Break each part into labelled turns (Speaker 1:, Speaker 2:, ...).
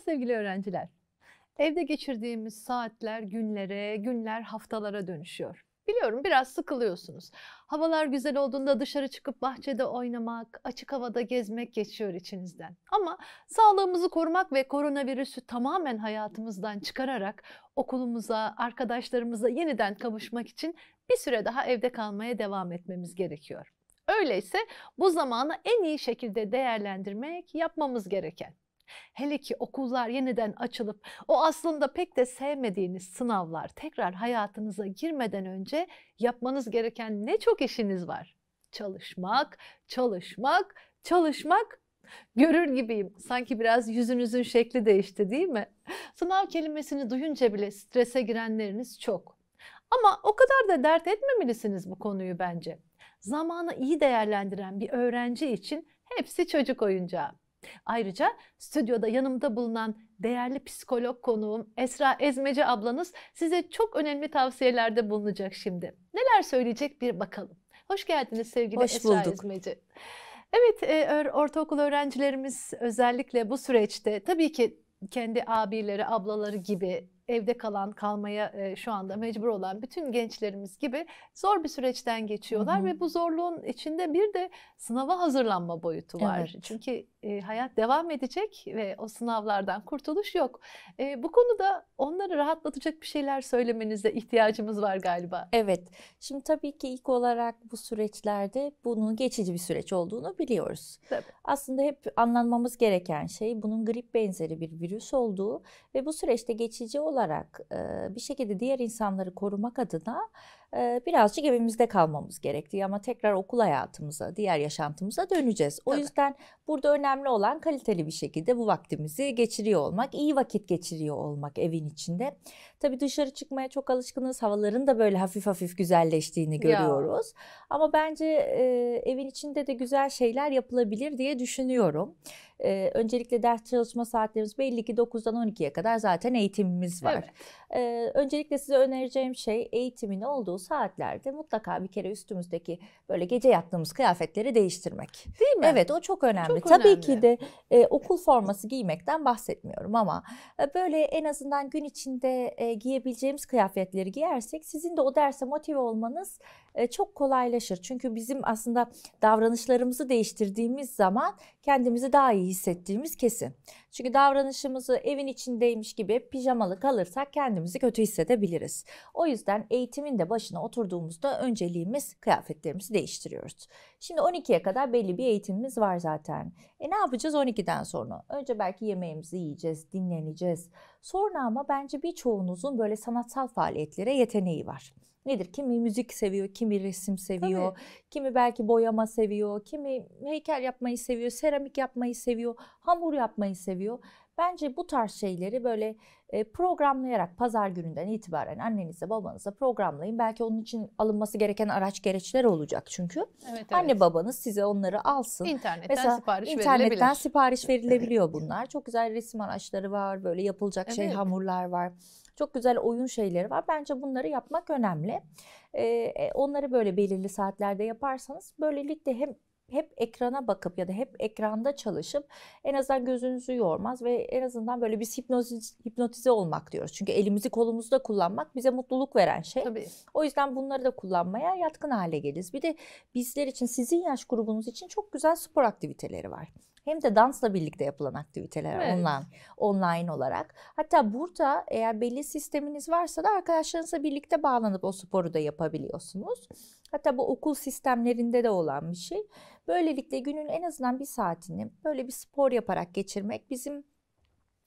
Speaker 1: sevgili öğrenciler. Evde geçirdiğimiz saatler günlere, günler haftalara dönüşüyor. Biliyorum biraz sıkılıyorsunuz. Havalar güzel olduğunda dışarı çıkıp bahçede oynamak, açık havada gezmek geçiyor içinizden. Ama sağlığımızı korumak ve koronavirüsü tamamen hayatımızdan çıkararak okulumuza, arkadaşlarımıza yeniden kavuşmak için bir süre daha evde kalmaya devam etmemiz gerekiyor. Öyleyse bu zamanı en iyi şekilde değerlendirmek yapmamız gereken. Hele ki okullar yeniden açılıp o aslında pek de sevmediğiniz sınavlar tekrar hayatınıza girmeden önce yapmanız gereken ne çok işiniz var. Çalışmak, çalışmak, çalışmak. Görür gibiyim. Sanki biraz yüzünüzün şekli değişti değil mi? Sınav kelimesini duyunca bile strese girenleriniz çok. Ama o kadar da dert etmemelisiniz bu konuyu bence. Zamanı iyi değerlendiren bir öğrenci için hepsi çocuk oyuncağı. Ayrıca stüdyoda yanımda bulunan değerli psikolog konuğum Esra Ezmece ablanız size çok önemli tavsiyelerde bulunacak şimdi. Neler söyleyecek bir bakalım. Hoş geldiniz sevgili Hoş Esra bulduk. Ezmeci. Evet, e, ortaokul öğrencilerimiz özellikle bu süreçte tabii ki kendi abileri, ablaları gibi evde kalan, kalmaya e, şu anda mecbur olan bütün gençlerimiz gibi zor bir süreçten geçiyorlar Hı-hı. ve bu zorluğun içinde bir de sınava hazırlanma boyutu var. Evet. Çünkü e, hayat devam edecek ve o sınavlardan kurtuluş yok. E, bu konuda onları rahatlatacak bir şeyler söylemenize ihtiyacımız var galiba. Evet.
Speaker 2: Şimdi tabii ki ilk olarak bu süreçlerde bunun geçici bir süreç olduğunu biliyoruz. Tabii. Aslında hep anlanmamız gereken şey bunun grip benzeri bir virüs olduğu ve bu süreçte geçici olan olarak e, bir şekilde diğer insanları korumak adına e, birazcık evimizde kalmamız gerektiği ama tekrar okul hayatımıza, diğer yaşantımıza döneceğiz. O Tabii. yüzden burada önemli olan kaliteli bir şekilde bu vaktimizi geçiriyor olmak, iyi vakit geçiriyor olmak evin içinde. Tabii dışarı çıkmaya çok alışkınız. Havaların da böyle hafif hafif güzelleştiğini görüyoruz. Ya. Ama bence e, evin içinde de güzel şeyler yapılabilir diye düşünüyorum. E, öncelikle ders çalışma saatlerimiz belli ki 9'dan 12'ye kadar zaten eğitimimiz var. Evet. E, öncelikle size önereceğim şey eğitimin olduğu saatlerde mutlaka bir kere üstümüzdeki böyle gece yattığımız kıyafetleri değiştirmek. Değil mi? Evet o çok önemli. Çok Tabii önemli. ki de e, okul forması giymekten bahsetmiyorum ama e, böyle en azından gün içinde e, e, giyebileceğimiz kıyafetleri giyersek sizin de o derse motive olmanız e, çok kolaylaşır. Çünkü bizim aslında davranışlarımızı değiştirdiğimiz zaman kendimizi daha iyi hissettiğimiz kesin. Çünkü davranışımızı evin içindeymiş gibi pijamalı kalırsak kendimizi kötü hissedebiliriz. O yüzden eğitimin de başına oturduğumuzda önceliğimiz kıyafetlerimizi değiştiriyoruz. Şimdi 12'ye kadar belli bir eğitimimiz var zaten. E ne yapacağız 12'den sonra? Önce belki yemeğimizi yiyeceğiz, dinleneceğiz. Sonra ama bence birçoğunuzun böyle sanatsal faaliyetlere yeteneği var nedir? Kimi müzik seviyor, kimi resim seviyor, Tabii. kimi belki boyama seviyor, kimi heykel yapmayı seviyor, seramik yapmayı seviyor, hamur yapmayı seviyor. Bence bu tarz şeyleri böyle e, programlayarak pazar gününden itibaren annenize babanıza programlayın. Belki onun için alınması gereken araç gereçler olacak çünkü. Evet, evet. Anne babanız size onları alsın. İnternetten Mesela, sipariş internetten verilebilir. sipariş verilebiliyor bunlar. Çok güzel resim araçları var. Böyle yapılacak şey evet. şey hamurlar var. Çok güzel oyun şeyleri var. Bence bunları yapmak önemli. Ee, e, onları böyle belirli saatlerde yaparsanız böylelikle hem hep ekrana bakıp ya da hep ekranda çalışıp en azından gözünüzü yormaz ve en azından böyle bir hipnotiz, hipnotize olmak diyoruz. Çünkü elimizi kolumuzda kullanmak bize mutluluk veren şey. Tabii. O yüzden bunları da kullanmaya yatkın hale geliriz. Bir de bizler için sizin yaş grubunuz için çok güzel spor aktiviteleri var hem de dansla birlikte yapılan aktiviteler evet. online online olarak. Hatta burada eğer belli sisteminiz varsa da arkadaşlarınızla birlikte bağlanıp o sporu da yapabiliyorsunuz. Hatta bu okul sistemlerinde de olan bir şey. Böylelikle günün en azından bir saatini böyle bir spor yaparak geçirmek bizim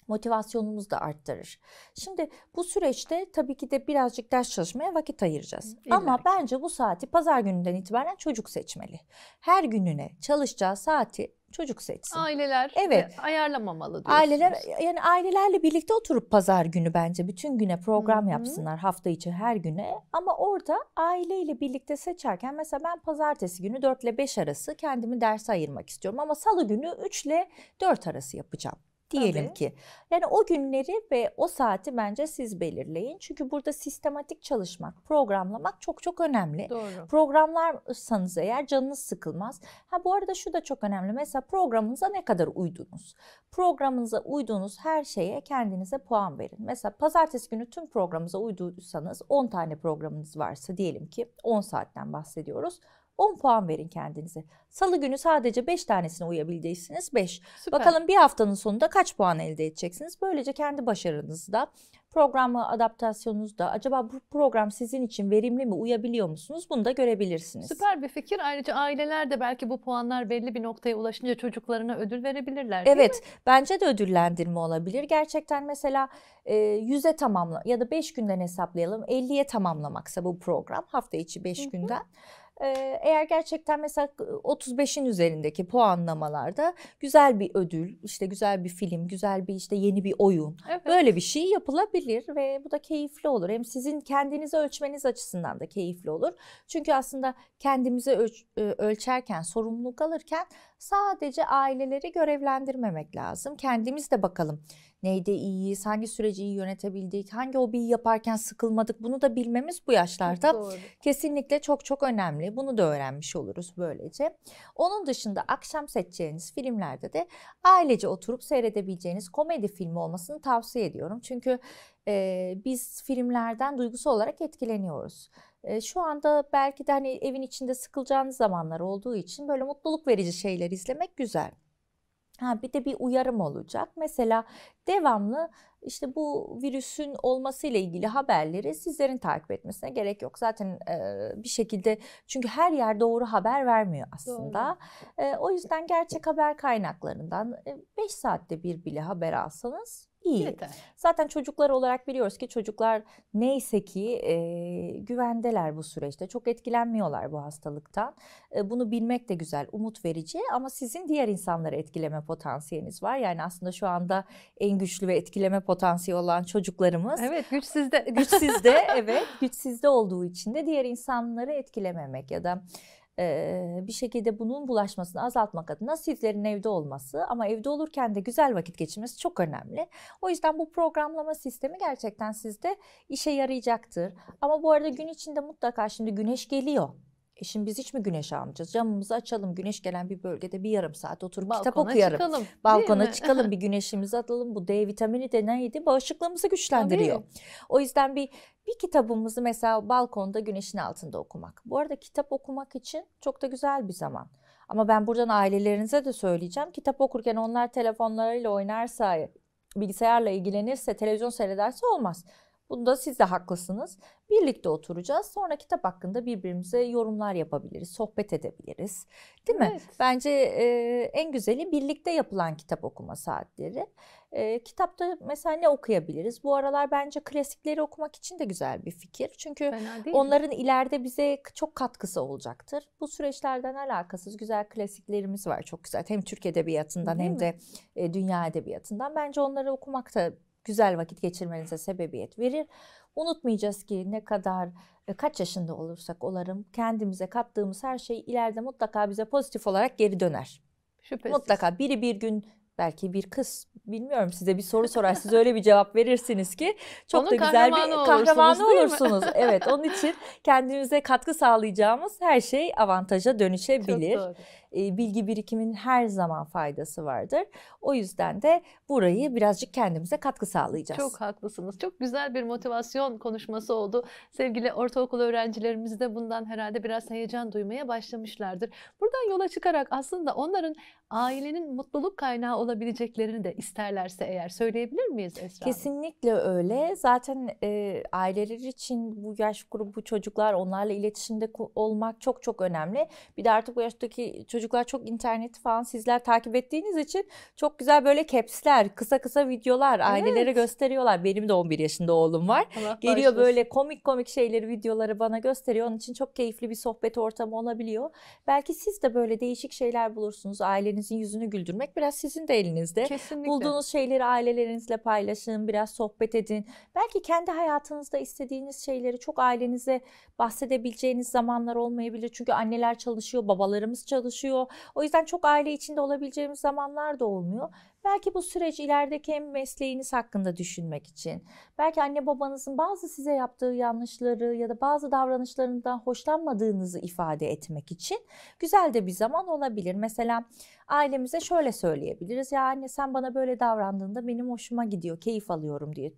Speaker 2: motivasyonumuzu da arttırır. Şimdi bu süreçte tabii ki de birazcık ders çalışmaya vakit ayıracağız. İllaki. Ama bence bu saati pazar gününden itibaren çocuk seçmeli. Her gününe çalışacağı saati çocuk seçsin.
Speaker 1: Aileler evet. ayarlamamalı diyorsunuz. Aileler yani
Speaker 2: ailelerle birlikte oturup pazar günü bence bütün güne program Hı-hı. yapsınlar hafta içi her güne.
Speaker 1: Ama orada aileyle
Speaker 2: birlikte seçerken mesela ben pazartesi günü 4 ile 5 arası kendimi derse ayırmak istiyorum ama salı günü 3 ile 4 arası yapacağım diyelim Tabii. ki. Yani o günleri ve o saati bence siz belirleyin. Çünkü burada sistematik çalışmak, programlamak çok çok önemli. Doğru. Programlarsanız eğer canınız sıkılmaz. Ha bu arada şu da çok önemli. Mesela programınıza ne kadar uydunuz? Programınıza uyduğunuz her şeye kendinize puan verin. Mesela pazartesi günü tüm programınıza uyduysanız 10 tane programınız varsa diyelim ki 10 saatten bahsediyoruz. 10 puan verin kendinize. Salı günü sadece 5 tanesine uyabileceksiniz 5. Bakalım bir haftanın sonunda kaç puan elde edeceksiniz. Böylece kendi başarınızda, programı adaptasyonunuzda, acaba bu program sizin için verimli mi uyabiliyor musunuz bunu da görebilirsiniz. Süper
Speaker 1: bir fikir ayrıca aileler de belki bu puanlar belli bir noktaya ulaşınca çocuklarına ödül verebilirler. Evet
Speaker 2: mi? bence de ödüllendirme olabilir. Gerçekten mesela e, 100'e tamamla ya da 5 günden hesaplayalım 50'ye tamamlamaksa bu program hafta içi 5 günden. Hı hı. Ee, eğer gerçekten mesela 35'in üzerindeki puanlamalarda güzel bir ödül, işte güzel bir film, güzel bir işte yeni bir oyun. Evet. Böyle bir şey yapılabilir ve bu da keyifli olur. Hem sizin kendinizi ölçmeniz açısından da keyifli olur. Çünkü aslında kendimizi ölç ölçerken, sorumluluk alırken sadece aileleri görevlendirmemek lazım. Kendimiz de bakalım neyde iyiyiz, hangi süreci iyi yönetebildik, hangi hobiyi yaparken sıkılmadık bunu da bilmemiz bu yaşlarda Doğru. kesinlikle çok çok önemli. Bunu da öğrenmiş oluruz böylece. Onun dışında akşam seçeceğiniz filmlerde de ailece oturup seyredebileceğiniz komedi filmi olmasını tavsiye ediyorum. Çünkü e, biz filmlerden duygusal olarak etkileniyoruz. şu anda belki de hani evin içinde sıkılacağınız zamanlar olduğu için böyle mutluluk verici şeyler izlemek güzel. Ha, bir de bir uyarım olacak. Mesela devamlı işte bu virüsün olması ile ilgili haberleri sizlerin takip etmesine gerek yok. Zaten e, bir şekilde çünkü her yer doğru haber vermiyor aslında. Doğru. E, o yüzden gerçek haber kaynaklarından 5 saatte bir bile haber alsanız iyi. Yeter. Zaten çocuklar olarak biliyoruz ki çocuklar neyse ki e, güvendeler bu süreçte. Çok etkilenmiyorlar bu hastalıktan. E, bunu bilmek de güzel, umut verici ama sizin diğer insanları etkileme potansiyeliniz var. Yani aslında şu anda en güçlü ve etkileme potansiyeli olan çocuklarımız. Evet, güçsüzde güçsüzde evet. güçsüzde olduğu için de diğer insanları etkilememek ya da bir şekilde bunun bulaşmasını azaltmak adına sizlerin evde olması ama evde olurken de güzel vakit geçirmesi çok önemli. O yüzden bu programlama sistemi gerçekten sizde işe yarayacaktır. Ama bu arada gün içinde mutlaka şimdi güneş geliyor. E şimdi biz hiç mi güneş almayacağız? Camımızı açalım. Güneş gelen bir bölgede bir yarım saat oturup balkona kitap okuyalım. Çıkalım, balkona çıkalım bir güneşimizi atalım. Bu D vitamini de neydi? Bağışıklığımızı güçlendiriyor. Tabii. O yüzden bir bir kitabımızı mesela balkonda güneşin altında okumak. Bu arada kitap okumak için çok da güzel bir zaman. Ama ben buradan ailelerinize de söyleyeceğim. Kitap okurken onlar telefonlarıyla oynarsa, bilgisayarla ilgilenirse, televizyon seyrederse olmaz. Bunda siz de haklısınız. Birlikte oturacağız. Sonra kitap hakkında birbirimize yorumlar yapabiliriz, sohbet edebiliriz. Değil mi? Bence e, en güzeli birlikte yapılan kitap okuma saatleri. E, kitapta mesela ne okuyabiliriz? Bu aralar bence klasikleri okumak için de güzel bir fikir. Çünkü onların ileride bize çok katkısı olacaktır. Bu süreçlerden alakasız güzel klasiklerimiz var çok güzel. Hem Türk Edebiyatı'ndan değil hem mi? de e, dünya edebiyatından. Bence onları okumak da güzel vakit geçirmenize sebebiyet verir. Unutmayacağız ki ne kadar e, kaç yaşında olursak olarım kendimize kattığımız her şey ileride mutlaka bize pozitif olarak geri döner. Şüphesiz. Mutlaka biri bir gün belki bir kız bilmiyorum size bir soru sorar siz öyle bir cevap verirsiniz ki çok onun da güzel bir kahramanı olursunuz. evet onun için kendimize katkı sağlayacağımız her şey avantaja dönüşebilir. Bilgi birikimin her zaman faydası vardır. O yüzden de burayı birazcık kendimize katkı sağlayacağız. Çok
Speaker 1: haklısınız. Çok güzel bir motivasyon konuşması oldu. Sevgili ortaokul öğrencilerimiz de bundan herhalde biraz heyecan duymaya başlamışlardır. Buradan yola çıkarak aslında onların ailenin mutluluk kaynağı olabileceklerini de isterlerse eğer söyleyebilir miyiz Esra?
Speaker 2: Kesinlikle öyle. Zaten e, aileler için bu yaş grubu çocuklar onlarla iletişimde olmak çok çok önemli. Bir de artık bu yaştaki çocuklar çok interneti falan sizler takip ettiğiniz için çok güzel böyle caps'ler, kısa kısa videolar evet. ailelere gösteriyorlar. Benim de 11 yaşında oğlum var. Allah Geliyor başlasın. böyle komik komik şeyleri, videoları bana gösteriyor. Onun için çok keyifli bir sohbet ortamı olabiliyor. Belki siz de böyle değişik şeyler bulursunuz aileniz ailenizin yüzünü güldürmek biraz sizin de elinizde. Kesinlikle. Bulduğunuz şeyleri ailelerinizle paylaşın, biraz sohbet edin. Belki kendi hayatınızda istediğiniz şeyleri çok ailenize bahsedebileceğiniz zamanlar olmayabilir. Çünkü anneler çalışıyor, babalarımız çalışıyor. O yüzden çok aile içinde olabileceğimiz zamanlar da olmuyor. Belki bu süreç ilerideki hem mesleğiniz hakkında düşünmek için, belki anne babanızın bazı size yaptığı yanlışları ya da bazı davranışlarından hoşlanmadığınızı ifade etmek için güzel de bir zaman olabilir. Mesela ailemize şöyle söyleyebiliriz. Ya anne sen bana böyle davrandığında benim hoşuma gidiyor, keyif alıyorum diye.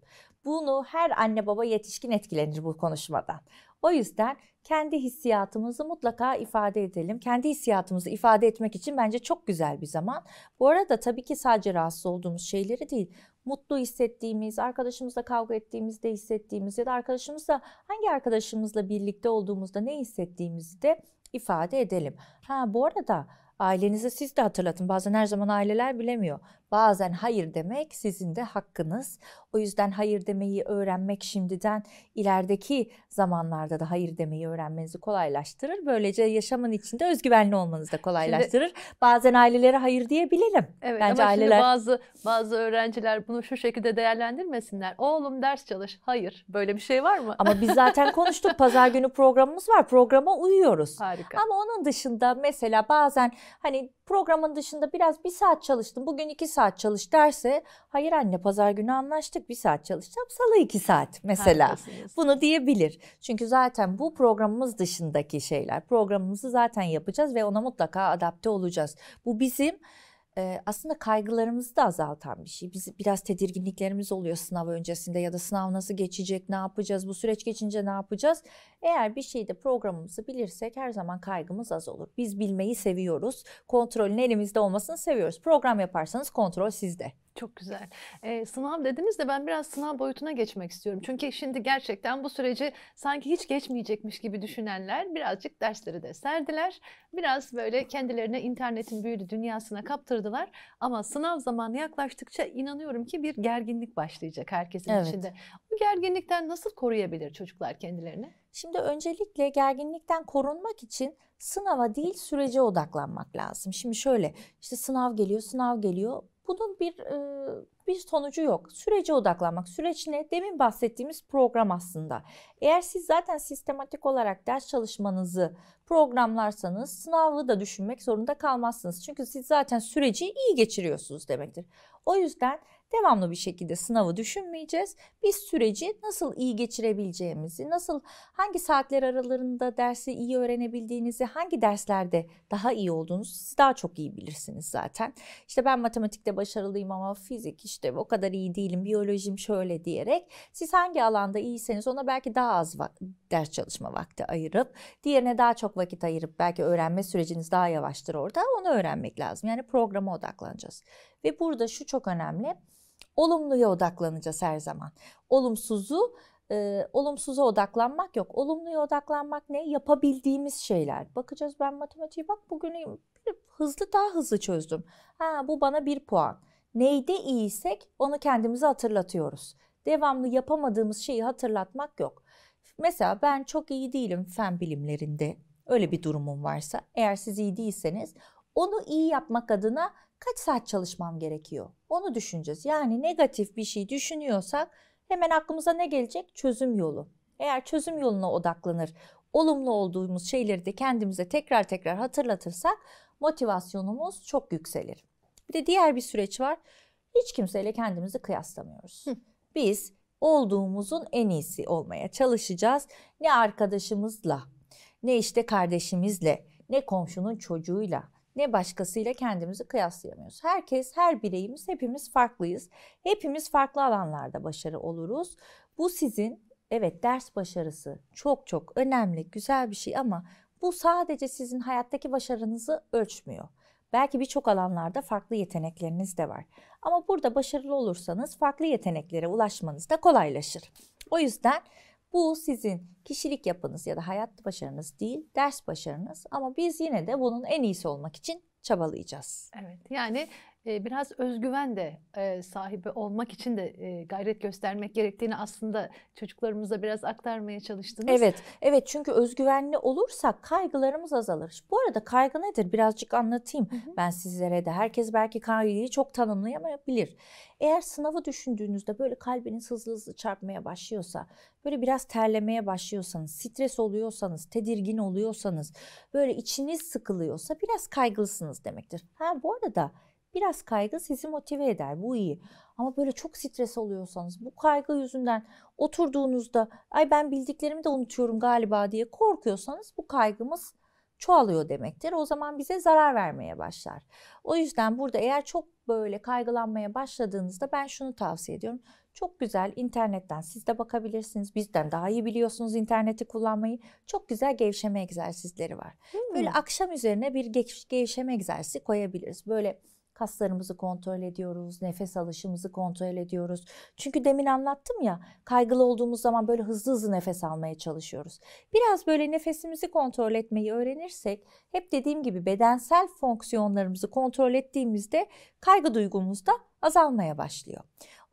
Speaker 2: Bunu her anne baba yetişkin etkilenir bu konuşmadan. O yüzden kendi hissiyatımızı mutlaka ifade edelim. Kendi hissiyatımızı ifade etmek için bence çok güzel bir zaman. Bu arada tabii ki sadece rahatsız olduğumuz şeyleri değil, mutlu hissettiğimiz, arkadaşımızla kavga ettiğimizde hissettiğimiz ya da arkadaşımızla hangi arkadaşımızla birlikte olduğumuzda ne hissettiğimizi de ifade edelim. Ha bu arada ailenize siz de hatırlatın. Bazen her zaman aileler bilemiyor. Bazen hayır demek sizin de hakkınız. O yüzden hayır demeyi öğrenmek şimdiden ilerideki zamanlarda da hayır demeyi öğrenmenizi kolaylaştırır. Böylece yaşamın içinde özgüvenli olmanızı da kolaylaştırır. Şimdi, Bazen ailelere hayır diyebilelim. Evet Bence ama aileler... şimdi bazı
Speaker 1: bazı öğrenciler bunu şu şekilde değerlendirmesinler. Oğlum ders çalış. Hayır. Böyle bir şey var mı? Ama biz zaten
Speaker 2: konuştuk. Pazar günü programımız var. Programa uyuyoruz. Harika. Ama onun dışında mesela bazen hani programın dışında biraz bir saat çalıştım, bugün iki saat çalış derse hayır anne pazar günü anlaştık bir saat çalışacağım, salı iki saat mesela. Bunu diyebilir. Çünkü zaten bu programımız dışındaki şeyler. Programımızı zaten yapacağız ve ona mutlaka adapte olacağız. Bu bizim e, aslında kaygılarımızı da azaltan bir şey. Biz biraz tedirginliklerimiz oluyor sınav öncesinde ya da sınav nasıl geçecek, ne yapacağız, bu süreç geçince ne yapacağız? Eğer bir şeyde programımızı bilirsek her zaman kaygımız az olur. Biz bilmeyi seviyoruz. Kontrolün elimizde olmasını seviyoruz. Program yaparsanız kontrol sizde.
Speaker 1: Çok güzel. Ee, sınav dediniz de ben biraz sınav boyutuna geçmek istiyorum. Çünkü şimdi gerçekten bu süreci sanki hiç geçmeyecekmiş gibi düşünenler birazcık dersleri de serdiler. Biraz böyle kendilerine internetin büyülü dünyasına kaptırdılar. Ama sınav zamanı yaklaştıkça inanıyorum ki bir gerginlik başlayacak herkesin evet. içinde. Bu gerginlikten nasıl koruyabilir çocuklar kendilerini? Şimdi
Speaker 2: öncelikle
Speaker 1: gerginlikten
Speaker 2: korunmak için sınava değil sürece odaklanmak lazım. Şimdi şöyle işte sınav geliyor, sınav geliyor. Bunun bir e, bir sonucu yok. Sürece odaklanmak. Süreç ne? Demin bahsettiğimiz program aslında. Eğer siz zaten sistematik olarak ders çalışmanızı programlarsanız sınavı da düşünmek zorunda kalmazsınız. Çünkü siz zaten süreci iyi geçiriyorsunuz demektir. O yüzden devamlı bir şekilde sınavı düşünmeyeceğiz. Biz süreci nasıl iyi geçirebileceğimizi, nasıl hangi saatler aralarında dersi iyi öğrenebildiğinizi, hangi derslerde daha iyi olduğunuzu siz daha çok iyi bilirsiniz zaten. İşte ben matematikte başarılıyım ama fizik işte o kadar iyi değilim, biyolojim şöyle diyerek siz hangi alanda iyiyseniz ona belki daha az ders çalışma vakti ayırıp diğerine daha çok vakit ayırıp belki öğrenme süreciniz daha yavaştır orada onu öğrenmek lazım. Yani programa odaklanacağız. Ve burada şu çok önemli. Olumluya odaklanacağız her zaman. Olumsuzu e, olumsuza odaklanmak yok. Olumluya odaklanmak ne? Yapabildiğimiz şeyler. Bakacağız ben matematiği bak bugün hızlı daha hızlı çözdüm. Ha bu bana bir puan. Neyde iyiysek onu kendimize hatırlatıyoruz. Devamlı yapamadığımız şeyi hatırlatmak yok. Mesela ben çok iyi değilim fen bilimlerinde. Öyle bir durumum varsa eğer siz iyi değilseniz onu iyi yapmak adına kaç saat çalışmam gerekiyor? Onu düşüneceğiz. Yani negatif bir şey düşünüyorsak hemen aklımıza ne gelecek? Çözüm yolu. Eğer çözüm yoluna odaklanır, olumlu olduğumuz şeyleri de kendimize tekrar tekrar hatırlatırsak motivasyonumuz çok yükselir. Bir de diğer bir süreç var. Hiç kimseyle kendimizi kıyaslamıyoruz. Biz olduğumuzun en iyisi olmaya çalışacağız. Ne arkadaşımızla, ne işte kardeşimizle, ne komşunun çocuğuyla, ne başkasıyla kendimizi kıyaslayamıyoruz. Herkes, her bireyimiz, hepimiz farklıyız. Hepimiz farklı alanlarda başarı oluruz. Bu sizin evet ders başarısı çok çok önemli, güzel bir şey ama bu sadece sizin hayattaki başarınızı ölçmüyor. Belki birçok alanlarda farklı yetenekleriniz de var. Ama burada başarılı olursanız farklı yeteneklere ulaşmanız da kolaylaşır. O yüzden bu sizin kişilik yapınız ya da hayat başarınız değil, ders başarınız ama biz yine de bunun en iyisi olmak için çabalayacağız.
Speaker 1: Evet. Yani biraz özgüven de sahibi olmak için de gayret göstermek gerektiğini aslında çocuklarımıza biraz aktarmaya çalıştınız. Evet,
Speaker 2: evet çünkü özgüvenli olursak kaygılarımız azalır. Bu arada kaygı nedir? Birazcık anlatayım hı hı. ben sizlere de. Herkes belki kaygıyı çok tanımlayamayabilir. Eğer sınavı düşündüğünüzde böyle kalbiniz hızlı hızlı çarpmaya başlıyorsa, böyle biraz terlemeye başlıyorsanız, stres oluyorsanız, tedirgin oluyorsanız, böyle içiniz sıkılıyorsa biraz kaygılısınız demektir. Ha bu arada Biraz kaygı sizi motive eder. Bu iyi. Ama böyle çok stres oluyorsanız bu kaygı yüzünden oturduğunuzda ay ben bildiklerimi de unutuyorum galiba diye korkuyorsanız bu kaygımız çoğalıyor demektir. O zaman bize zarar vermeye başlar. O yüzden burada eğer çok böyle kaygılanmaya başladığınızda ben şunu tavsiye ediyorum. Çok güzel internetten siz de bakabilirsiniz. Bizden daha iyi biliyorsunuz interneti kullanmayı. Çok güzel gevşeme egzersizleri var. Hmm. Böyle akşam üzerine bir gevşeme egzersizi koyabiliriz. Böyle Kaslarımızı kontrol ediyoruz, nefes alışımızı kontrol ediyoruz. Çünkü demin anlattım ya, kaygılı olduğumuz zaman böyle hızlı hızlı nefes almaya çalışıyoruz. Biraz böyle nefesimizi kontrol etmeyi öğrenirsek, hep dediğim gibi bedensel fonksiyonlarımızı kontrol ettiğimizde kaygı duygumuz da azalmaya başlıyor.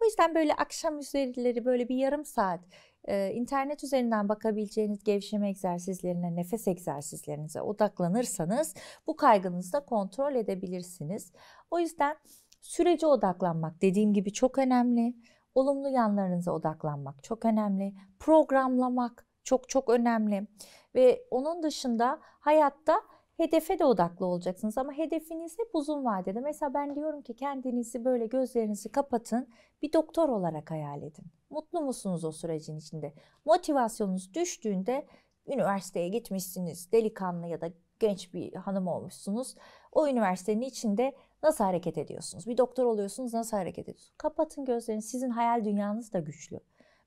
Speaker 2: O yüzden böyle akşam üzerileri böyle bir yarım saat e, internet üzerinden bakabileceğiniz gevşeme egzersizlerine, nefes egzersizlerinize odaklanırsanız bu kaygınızı da kontrol edebilirsiniz. O yüzden sürece odaklanmak dediğim gibi çok önemli. Olumlu yanlarınıza odaklanmak çok önemli. Programlamak çok çok önemli ve onun dışında hayatta Hedefe de odaklı olacaksınız ama hedefiniz hep uzun vadede. Mesela ben diyorum ki kendinizi böyle gözlerinizi kapatın, bir doktor olarak hayal edin. Mutlu musunuz o sürecin içinde? Motivasyonunuz düştüğünde üniversiteye gitmişsiniz, delikanlı ya da genç bir hanım olmuşsunuz. O üniversitenin içinde nasıl hareket ediyorsunuz? Bir doktor oluyorsunuz nasıl hareket ediyorsunuz? Kapatın gözlerini. Sizin hayal dünyanız da güçlü.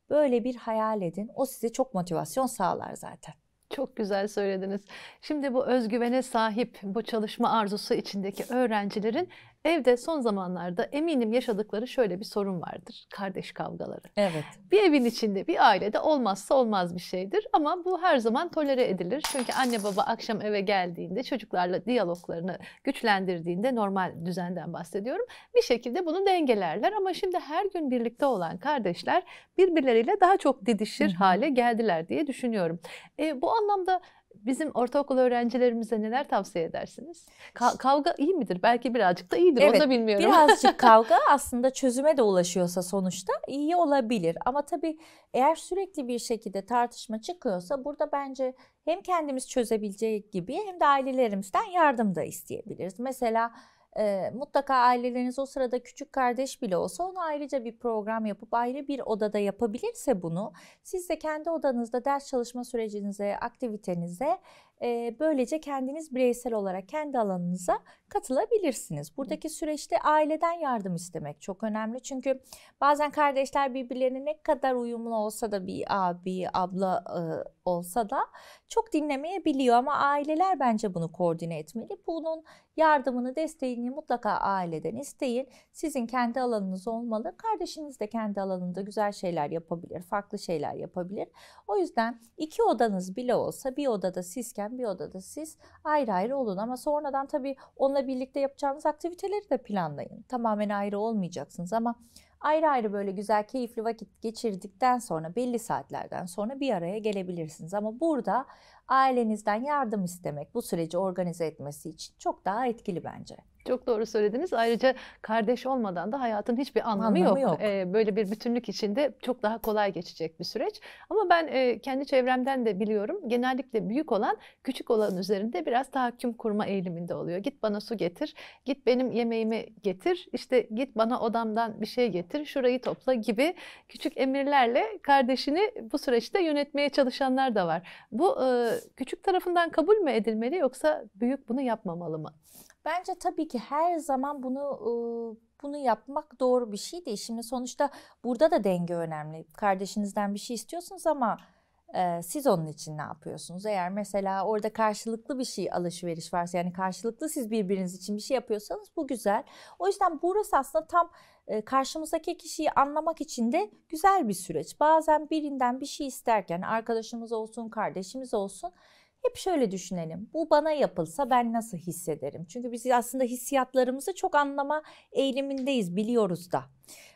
Speaker 2: Böyle bir hayal edin. O size çok motivasyon sağlar zaten. Çok güzel
Speaker 1: söylediniz. Şimdi bu özgüvene sahip, bu çalışma arzusu içindeki öğrencilerin Evde son zamanlarda eminim yaşadıkları şöyle bir sorun vardır. Kardeş kavgaları. Evet. Bir evin içinde bir ailede olmazsa olmaz bir şeydir ama bu her zaman tolere edilir. Çünkü anne baba akşam eve geldiğinde çocuklarla diyaloglarını güçlendirdiğinde normal düzenden bahsediyorum. Bir şekilde bunu dengelerler ama şimdi her gün birlikte olan kardeşler birbirleriyle daha çok didişir Hı-hı. hale geldiler diye düşünüyorum. E, bu anlamda bizim ortaokul öğrencilerimize neler tavsiye edersiniz? Ka- kavga iyi midir? Belki birazcık da iyidir. Evet, onu da bilmiyorum. Birazcık
Speaker 2: kavga aslında çözüme de ulaşıyorsa sonuçta iyi olabilir. Ama tabii eğer sürekli bir şekilde tartışma çıkıyorsa burada bence hem kendimiz çözebileceği gibi hem de ailelerimizden yardım da isteyebiliriz. Mesela e, mutlaka aileleriniz o sırada küçük kardeş bile olsa ona ayrıca bir program yapıp ayrı bir odada yapabilirse bunu siz de kendi odanızda ders çalışma sürecinize, aktivitenize böylece kendiniz bireysel olarak kendi alanınıza katılabilirsiniz. Buradaki süreçte aileden yardım istemek çok önemli. Çünkü bazen kardeşler birbirlerine ne kadar uyumlu olsa da bir abi, abla olsa da çok dinlemeyebiliyor ama aileler bence bunu koordine etmeli. Bunun yardımını, desteğini mutlaka aileden isteyin. Sizin kendi alanınız olmalı. Kardeşiniz de kendi alanında güzel şeyler yapabilir, farklı şeyler yapabilir. O yüzden iki odanız bile olsa bir odada sizken çalışırken bir odada siz ayrı ayrı olun ama sonradan tabii onunla birlikte yapacağınız aktiviteleri de planlayın. Tamamen ayrı olmayacaksınız ama ayrı ayrı böyle güzel keyifli vakit geçirdikten sonra belli saatlerden sonra bir araya gelebilirsiniz. Ama burada ailenizden yardım
Speaker 1: istemek bu süreci organize etmesi için çok daha etkili bence. Çok doğru söylediniz. Ayrıca kardeş olmadan da hayatın hiçbir anlamı, anlamı yok. yok. Ee, böyle bir bütünlük içinde çok daha kolay geçecek bir süreç. Ama ben e, kendi çevremden de biliyorum. Genellikle büyük olan küçük olan üzerinde biraz tahakküm kurma eğiliminde oluyor. Git bana su getir, git benim yemeğimi getir, işte git bana odamdan bir şey getir, şurayı topla gibi küçük emirlerle kardeşini bu süreçte yönetmeye çalışanlar da var. Bu e, küçük tarafından kabul mü edilmeli yoksa büyük bunu yapmamalı mı?
Speaker 2: Bence tabii ki her zaman bunu bunu yapmak doğru bir şey değil. Şimdi sonuçta burada da denge önemli. Kardeşinizden bir şey istiyorsunuz ama siz onun için ne yapıyorsunuz? Eğer mesela orada karşılıklı bir şey alışveriş varsa yani karşılıklı siz birbiriniz için bir şey yapıyorsanız bu güzel. O yüzden burası aslında tam karşımızdaki kişiyi anlamak için de güzel bir süreç. Bazen birinden bir şey isterken arkadaşımız olsun, kardeşimiz olsun hep şöyle düşünelim. Bu bana yapılsa ben nasıl hissederim? Çünkü biz aslında hissiyatlarımızı çok anlama eğilimindeyiz biliyoruz da.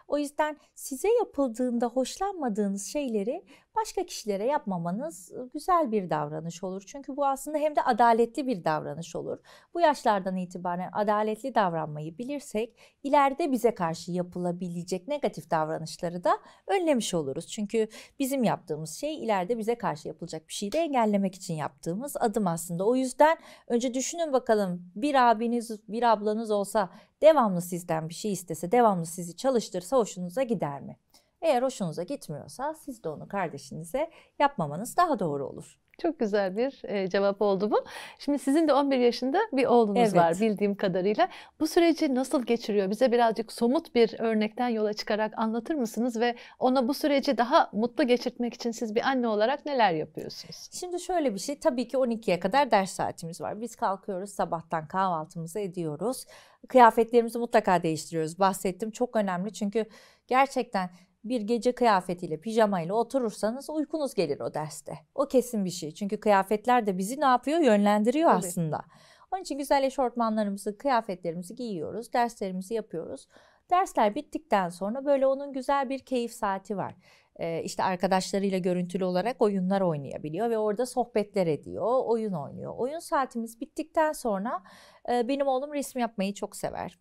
Speaker 2: O yüzden size yapıldığında hoşlanmadığınız şeyleri başka kişilere yapmamanız güzel bir davranış olur. Çünkü bu aslında hem de adaletli bir davranış olur. Bu yaşlardan itibaren adaletli davranmayı bilirsek ileride bize karşı yapılabilecek negatif davranışları da önlemiş oluruz. Çünkü bizim yaptığımız şey ileride bize karşı yapılacak bir şeyi de engellemek için yaptığımız adım aslında. O yüzden önce düşünün bakalım bir abiniz, bir ablanız olsa devamlı sizden bir şey istese, devamlı sizi çalıştırsa hoşunuza gider mi? Eğer hoşunuza gitmiyorsa siz de onu kardeşinize yapmamanız daha doğru
Speaker 1: olur. Çok güzel bir e, cevap oldu bu. Şimdi sizin de 11 yaşında bir oğlunuz evet. var bildiğim kadarıyla. Bu süreci nasıl geçiriyor? Bize birazcık somut bir örnekten yola çıkarak anlatır mısınız ve ona bu süreci daha mutlu geçirtmek için siz bir anne olarak neler yapıyorsunuz? Şimdi şöyle bir şey tabii ki 12'ye kadar ders
Speaker 2: saatimiz var. Biz kalkıyoruz sabahtan kahvaltımızı ediyoruz. Kıyafetlerimizi mutlaka değiştiriyoruz. Bahsettim çok önemli çünkü gerçekten bir gece kıyafetiyle, pijamayla oturursanız uykunuz gelir o derste. O kesin bir şey. Çünkü kıyafetler de bizi ne yapıyor? Yönlendiriyor Tabii. aslında. Onun için güzel eşortmanlarımızı, kıyafetlerimizi giyiyoruz, derslerimizi yapıyoruz. Dersler bittikten sonra böyle onun güzel bir keyif saati var. Ee, işte arkadaşlarıyla görüntülü olarak oyunlar oynayabiliyor ve orada sohbetler ediyor, oyun oynuyor. Oyun saatimiz bittikten sonra e, benim oğlum resim yapmayı çok sever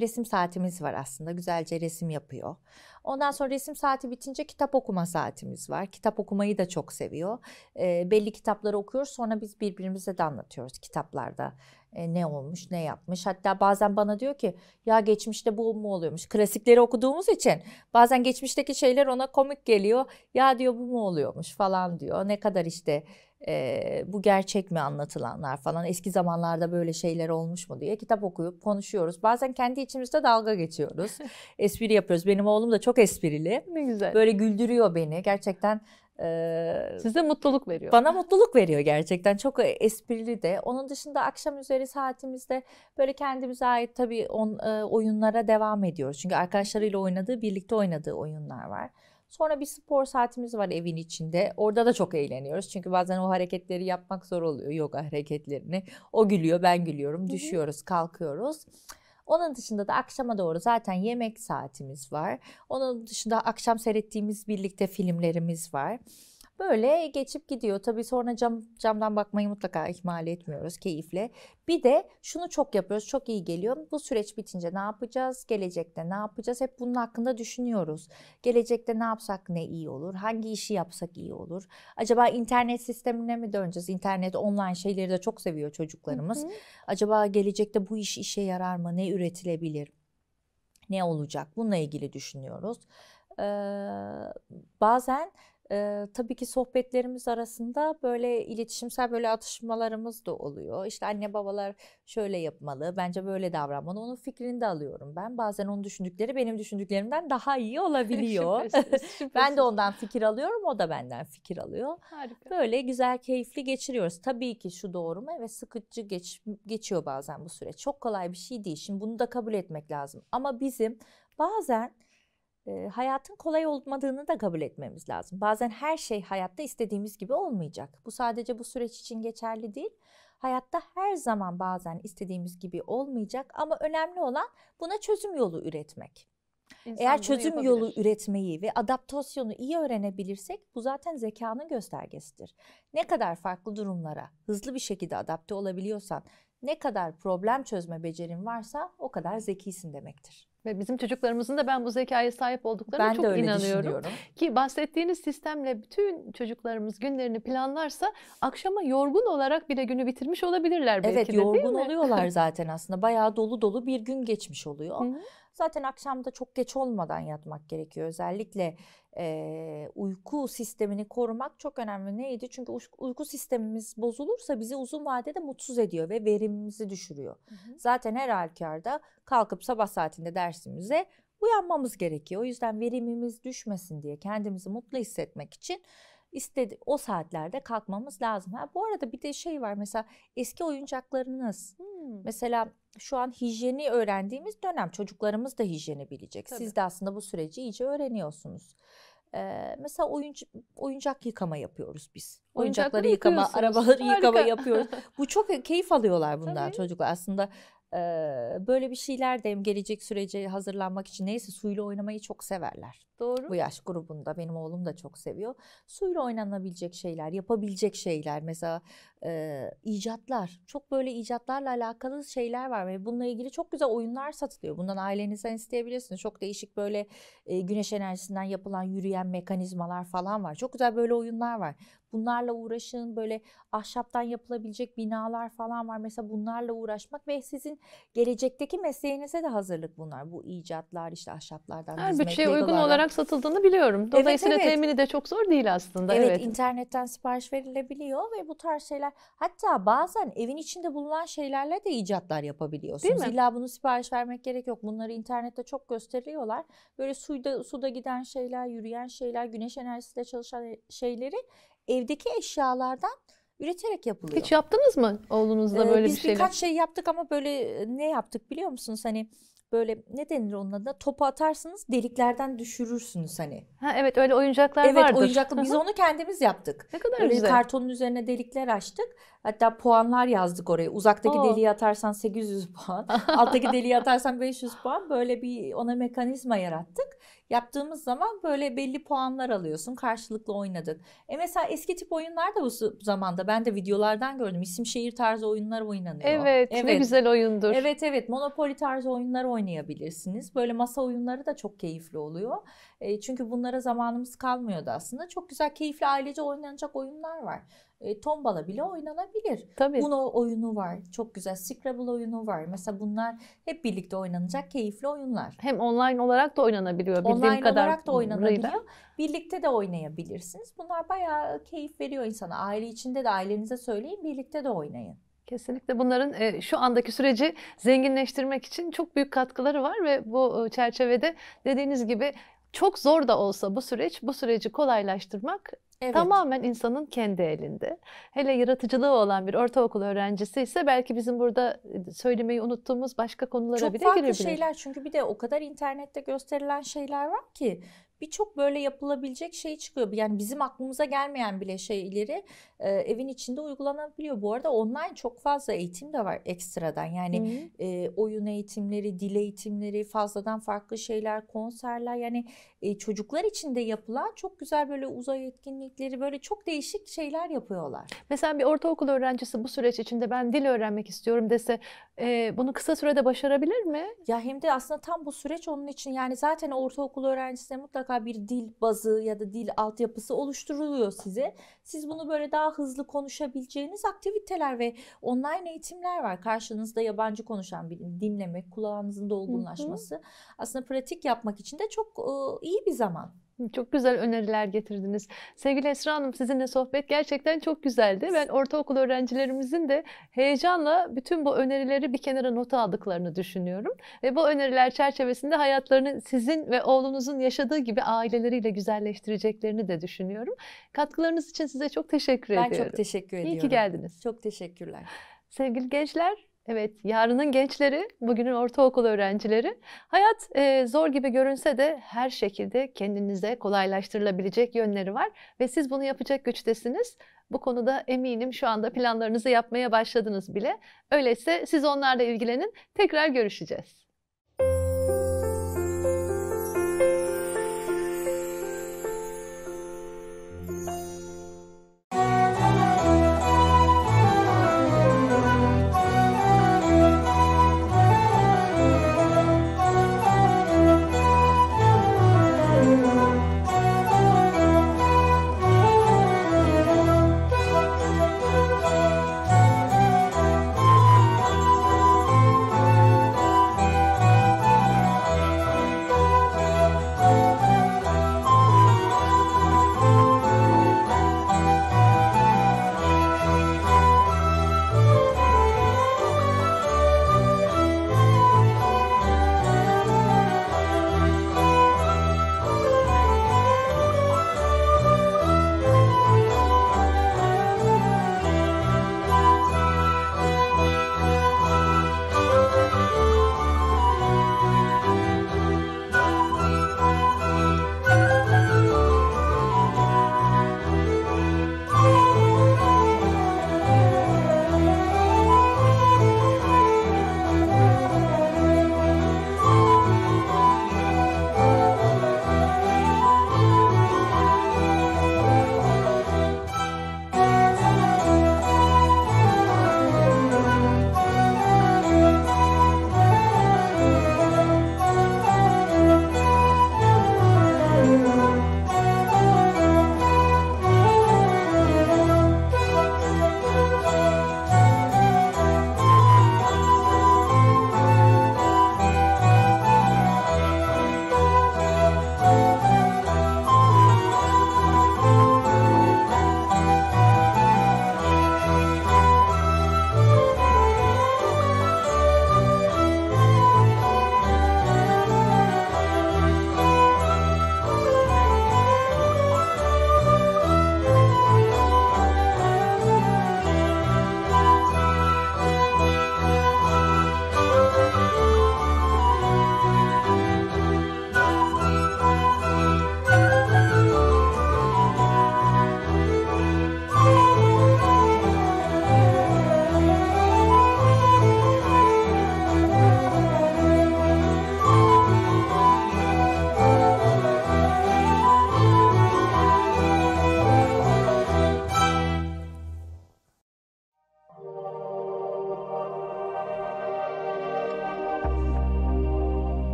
Speaker 2: resim saatimiz var aslında. Güzelce resim yapıyor. Ondan sonra resim saati bitince kitap okuma saatimiz var. Kitap okumayı da çok seviyor. E, belli kitapları okuyoruz. Sonra biz birbirimize de anlatıyoruz kitaplarda e, ne olmuş, ne yapmış. Hatta bazen bana diyor ki ya geçmişte bu mu oluyormuş? Klasikleri okuduğumuz için bazen geçmişteki şeyler ona komik geliyor. Ya diyor bu mu oluyormuş falan diyor. Ne kadar işte e, bu gerçek mi anlatılanlar falan eski zamanlarda böyle şeyler olmuş mu diye kitap okuyup konuşuyoruz. Bazen kendi içimizde dalga geçiyoruz. Espri yapıyoruz. Benim oğlum da çok esprili. Ne güzel. Böyle güldürüyor beni. Gerçekten ee, Size mutluluk veriyor. Bana mutluluk veriyor gerçekten. Çok esprili de. Onun dışında akşam üzeri saatimizde böyle kendimize ait tabii on, e, oyunlara devam ediyoruz. Çünkü arkadaşlarıyla oynadığı, birlikte oynadığı oyunlar var. Sonra bir spor saatimiz var evin içinde. Orada da çok eğleniyoruz. Çünkü bazen o hareketleri yapmak zor oluyor. Yoga hareketlerini. O gülüyor, ben gülüyorum. Düşüyoruz, kalkıyoruz. Onun dışında da akşama doğru zaten yemek saatimiz var. Onun dışında akşam seyrettiğimiz birlikte filmlerimiz var. Böyle geçip gidiyor. Tabii sonra cam, camdan bakmayı mutlaka ihmal etmiyoruz keyifle. Bir de şunu çok yapıyoruz. Çok iyi geliyor. Bu süreç bitince ne yapacağız? Gelecekte ne yapacağız? Hep bunun hakkında düşünüyoruz. Gelecekte ne yapsak ne iyi olur? Hangi işi yapsak iyi olur? Acaba internet sistemine mi döneceğiz? İnternet online şeyleri de çok seviyor çocuklarımız. Hı hı. Acaba gelecekte bu iş işe yarar mı? Ne üretilebilir? Ne olacak? Bununla ilgili düşünüyoruz. Ee, bazen ee, tabii ki sohbetlerimiz arasında böyle iletişimsel böyle atışmalarımız da oluyor. İşte anne babalar şöyle yapmalı, bence böyle davranmalı. Onun fikrini de alıyorum ben. Bazen onun düşündükleri benim düşündüklerimden daha iyi olabiliyor. şüphesiz, şüphesiz. ben de ondan fikir alıyorum, o da benden fikir alıyor.
Speaker 1: Harika. Böyle
Speaker 2: güzel, keyifli geçiriyoruz. Tabii ki şu doğru mu? Evet sıkıcı geç, geçiyor bazen bu süreç. Çok kolay bir şey değil. Şimdi bunu da kabul etmek lazım. Ama bizim bazen e, hayatın kolay olmadığını da kabul etmemiz lazım. Bazen her şey hayatta istediğimiz gibi olmayacak. Bu sadece bu süreç için geçerli değil. Hayatta her zaman bazen istediğimiz gibi olmayacak ama önemli olan buna çözüm yolu üretmek.
Speaker 1: İnsan Eğer çözüm yolu
Speaker 2: üretmeyi ve adaptasyonu iyi öğrenebilirsek bu zaten zekanın göstergesidir. Ne kadar farklı durumlara hızlı bir şekilde adapte olabiliyorsan, ne kadar problem çözme becerin varsa o kadar zekisin demektir.
Speaker 1: Ve bizim çocuklarımızın da ben bu zekaya sahip olduklarına ben çok de öyle inanıyorum. Ki bahsettiğiniz sistemle bütün çocuklarımız günlerini planlarsa akşama yorgun olarak bile günü bitirmiş olabilirler belki evet, de değil mi? Evet yorgun oluyorlar
Speaker 2: zaten aslında. Bayağı dolu dolu bir gün geçmiş oluyor. Hı-hı. Zaten akşamda çok geç olmadan yatmak gerekiyor. Özellikle e, uyku sistemini korumak çok önemli. Neydi? Çünkü uyku sistemimiz bozulursa bizi uzun vadede mutsuz ediyor ve verimimizi düşürüyor. Hı hı. Zaten her halükarda kalkıp sabah saatinde dersimize uyanmamız gerekiyor. O yüzden verimimiz düşmesin diye kendimizi mutlu hissetmek için istedi o saatlerde kalkmamız lazım. Ha, bu arada bir de şey var mesela eski oyuncaklarınız. Hmm. Mesela şu an hijyeni öğrendiğimiz dönem çocuklarımız da hijyeni bilecek. Tabii. Siz de aslında bu süreci iyice öğreniyorsunuz. Ee, mesela oyuncu, oyuncak yıkama yapıyoruz biz. Oyuncakları yıkama, arabaları yıkama yapıyoruz. Bu çok keyif alıyorlar bundan Tabii. çocuklar. Aslında böyle bir şeyler de gelecek sürece hazırlanmak için neyse suyla oynamayı çok severler. Doğru. Bu yaş grubunda benim oğlum da çok seviyor. Suyla oynanabilecek şeyler, yapabilecek şeyler. Mesela e, icatlar, çok böyle icatlarla alakalı şeyler var ve bununla ilgili çok güzel oyunlar satılıyor. Bundan ailenizden isteyebilirsiniz. Çok değişik böyle e, güneş enerjisinden yapılan yürüyen mekanizmalar falan var. Çok güzel böyle oyunlar var. Bunlarla uğraşın böyle ahşaptan yapılabilecek binalar falan var. Mesela bunlarla uğraşmak ve sizin gelecekteki mesleğinize de hazırlık bunlar. Bu icatlar işte ahşaplardan. Her bütçeye uygun olarak
Speaker 1: satıldığını biliyorum.
Speaker 2: Dolayısıyla evet, evet. temini de çok zor değil aslında. Evet, evet. internetten sipariş verilebiliyor ve bu tarz şeyler şeyler hatta bazen evin içinde bulunan şeylerle de icatlar yapabiliyorsunuz. Değil mi? İlla bunu sipariş vermek gerek yok. Bunları internette çok gösteriyorlar. Böyle suda suda giden şeyler, yürüyen şeyler, güneş enerjisiyle çalışan e, şeyleri evdeki eşyalardan üreterek yapılıyor. Hiç
Speaker 1: yaptınız mı oğlunuzla ee, böyle ee, bir şey? Biz birkaç şey
Speaker 2: yaptık ama böyle e, ne yaptık biliyor musunuz? Hani böyle ne denir onun adına topu atarsınız deliklerden düşürürsünüz hani. Ha evet öyle
Speaker 1: oyuncaklar evet, vardır. Evet oyuncaklı biz onu
Speaker 2: kendimiz yaptık. Ne kadar öyle güzel. Kartonun üzerine delikler açtık. Hatta puanlar yazdık oraya. Uzaktaki Oo. deliği atarsan 800 puan, alttaki deliği atarsan 500 puan böyle bir ona mekanizma yarattık yaptığımız zaman böyle belli puanlar alıyorsun. Karşılıklı oynadık. E mesela eski tip oyunlar da bu zamanda ben de videolardan gördüm. İsim şehir tarzı oyunlar oynanıyor. Evet, evet. ne güzel oyundur. Evet evet Monopoly tarzı oyunlar oynayabilirsiniz. Böyle masa oyunları da çok keyifli oluyor. E, çünkü bunlara zamanımız kalmıyordu aslında. Çok güzel keyifli ailece oynanacak oyunlar var. E, tombala bile oynanabilir. Tabii. Bunun oyunu var. Çok güzel Scrabble oyunu var. Mesela bunlar hep birlikte oynanacak keyifli oyunlar.
Speaker 1: Hem online olarak da oynanabiliyor bildiğim online kadar. Online olarak da oynanabiliyor. Rıyla.
Speaker 2: Birlikte de oynayabilirsiniz. Bunlar bayağı keyif veriyor insana. Aile içinde de ailenize söyleyin birlikte de oynayın.
Speaker 1: Kesinlikle bunların şu andaki süreci zenginleştirmek için çok büyük katkıları var ve bu çerçevede dediğiniz gibi çok zor da olsa bu süreç, bu süreci kolaylaştırmak Evet. Tamamen insanın kendi elinde. Hele yaratıcılığı olan bir ortaokul öğrencisi ise belki bizim burada e, söylemeyi unuttuğumuz başka konulara Çok bile girebilir. Çok farklı şeyler
Speaker 2: çünkü bir de o kadar internette gösterilen şeyler var ki birçok böyle yapılabilecek şey çıkıyor. Yani bizim aklımıza gelmeyen bile şeyleri e, evin içinde uygulanabiliyor. Bu arada online çok fazla eğitim de var ekstradan. Yani e, oyun eğitimleri, dil eğitimleri, fazladan farklı şeyler, konserler. Yani e, çocuklar için de yapılan çok güzel böyle uzay
Speaker 1: etkinlikleri, böyle çok değişik şeyler yapıyorlar. Mesela bir ortaokul öğrencisi bu süreç içinde ben dil öğrenmek istiyorum dese e, bunu kısa sürede başarabilir mi? Ya hem de aslında tam bu
Speaker 2: süreç onun için yani zaten ortaokul öğrencisine mutlaka mutlaka bir dil bazı ya da dil altyapısı oluşturuluyor size. Siz bunu böyle daha hızlı konuşabileceğiniz aktiviteler ve online eğitimler var. Karşınızda yabancı konuşan birini dinlemek, kulağınızın dolgunlaşması. Hı hı.
Speaker 1: Aslında pratik yapmak için de çok ıı, iyi bir zaman. Çok güzel öneriler getirdiniz. Sevgili Esra Hanım sizinle sohbet gerçekten çok güzeldi. Ben ortaokul öğrencilerimizin de heyecanla bütün bu önerileri bir kenara nota aldıklarını düşünüyorum. Ve bu öneriler çerçevesinde hayatlarını sizin ve oğlunuzun yaşadığı gibi aileleriyle güzelleştireceklerini de düşünüyorum. Katkılarınız için size çok teşekkür ben ediyorum. Ben çok teşekkür ediyorum. İyi ki geldiniz. Çok teşekkürler. Sevgili gençler Evet, yarının gençleri, bugünün ortaokul öğrencileri. Hayat e, zor gibi görünse de her şekilde kendinize kolaylaştırılabilecek yönleri var ve siz bunu yapacak güçtesiniz. Bu konuda eminim şu anda planlarınızı yapmaya başladınız bile. Öyleyse siz onlarla ilgilenin. Tekrar görüşeceğiz.